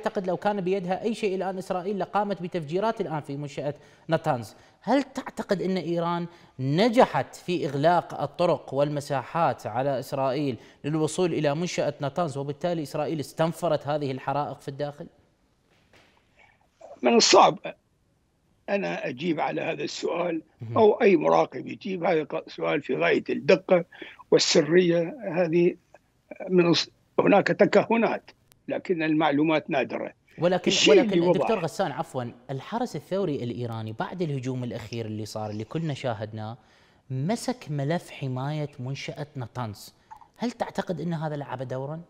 أعتقد لو كان بيدها أي شيء الآن إسرائيل لقامت بتفجيرات الآن في منشأة نتانز هل تعتقد أن إيران نجحت في إغلاق الطرق والمساحات على إسرائيل للوصول إلى منشأة نتانز وبالتالي إسرائيل استنفرت هذه الحرائق في الداخل؟ من الصعب أنا أجيب على هذا السؤال أو أي مراقب يجيب هذا السؤال في غاية الدقة والسرية هذه من هناك تكهنات لكن المعلومات نادره ولكن ولكن دكتور غسان عفوا الحرس الثوري الايراني بعد الهجوم الاخير اللي صار اللي كلنا شاهدناه مسك ملف حمايه منشاه نطنز هل تعتقد ان هذا لعب دورا؟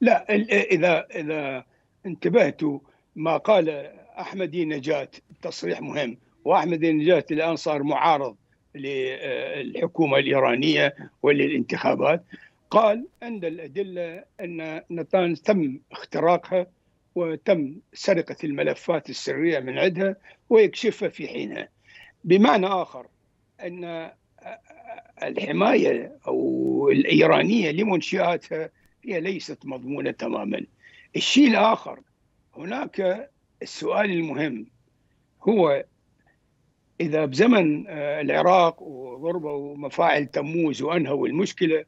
لا اذا اذا انتبهتوا ما قال احمدي نجاه تصريح مهم واحمدي نجاه الان صار معارض للحكومه الايرانيه وللانتخابات قال عند الأدلة أن نتان تم اختراقها وتم سرقة الملفات السرية من عندها ويكشفها في حينها بمعنى آخر أن الحماية أو الإيرانية لمنشآتها هي ليست مضمونة تماما الشيء الآخر هناك السؤال المهم هو إذا بزمن آه، العراق وضربوا مفاعل تموز وأنهوا المشكلة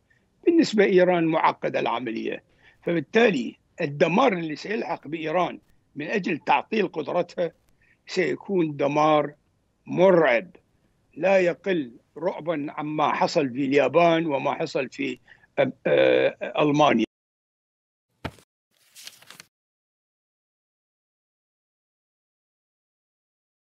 بالنسبة إيران معقدة العملية فبالتالي الدمار اللي سيلحق بإيران من أجل تعطيل قدرتها سيكون دمار مرعب لا يقل رعبا عما حصل في اليابان وما حصل في آه، ألمانيا